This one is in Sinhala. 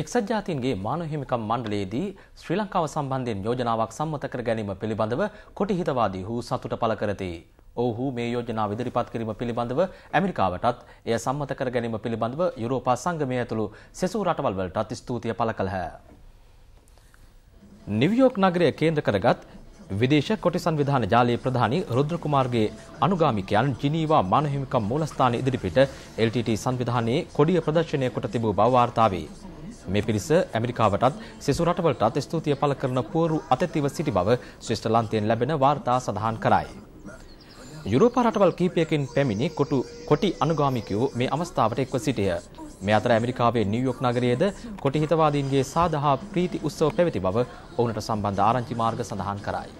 එක්සත් ජාතීන්ගේ මානව හිමිකම් මණ්ඩලයේදී ශ්‍රී ලංකාව සම්බන්ධයෙන් යෝජනාවක් සම්මත කර ගැනීම පිළිබඳව කොටිහිතවාදීහු සතුට පළ කරති. ඔවුහු මේ යෝජනාව ඉදිරිපත් කිරීම පිළිබඳව ඇමරිකාවටත් එය සම්මත කර ගැනීම පිළිබඳව යුරෝපා සංගමය ඇතුළු සෙසු රටවල් වලටත් ස්තුතිය පළ කළහ. නිව්යෝක් නගරය කේන්ද්‍ර කරගත් විදේශ කොටි සංවිධාන ජාලයේ ප්‍රධානි රුද්‍ර කුමාර්ගේ අනුගාමිකයන් ජිනීවා මානව හිමිකම් මූලස්ථානයේ ඉදිරිපිට LTT සංවිධානයේ කොඩිය ප්‍රදර්ශනය කොට තිබූ බව වාර්තා වේ. මේ පිරිස ඇමරිකාවටත් සෙසු රටවලටත් ස්තුතිය පළ කරන පුවරු අතතිව සිටි බව ශ්‍රේෂ්ඨ ලාන්තයෙන් ලැබෙන වාර්තා සඳහන් කරයි. යුරෝප රටවල් කීපයකින් පැමිණි කොටු කොටි අනුගාමිකයෝ මේ අවස්ථාවට එක්ව සිටිය. මේ අතර ඇමරිකාවේ නිව්යෝක් නගරයේද කොටි හිතවාදීන්ගේ සාදහා ප්‍රීති උත්සව පැවති බව ඔවුනට සම්බන්ධ ආරංචි මාර්ග සඳහන් කරයි.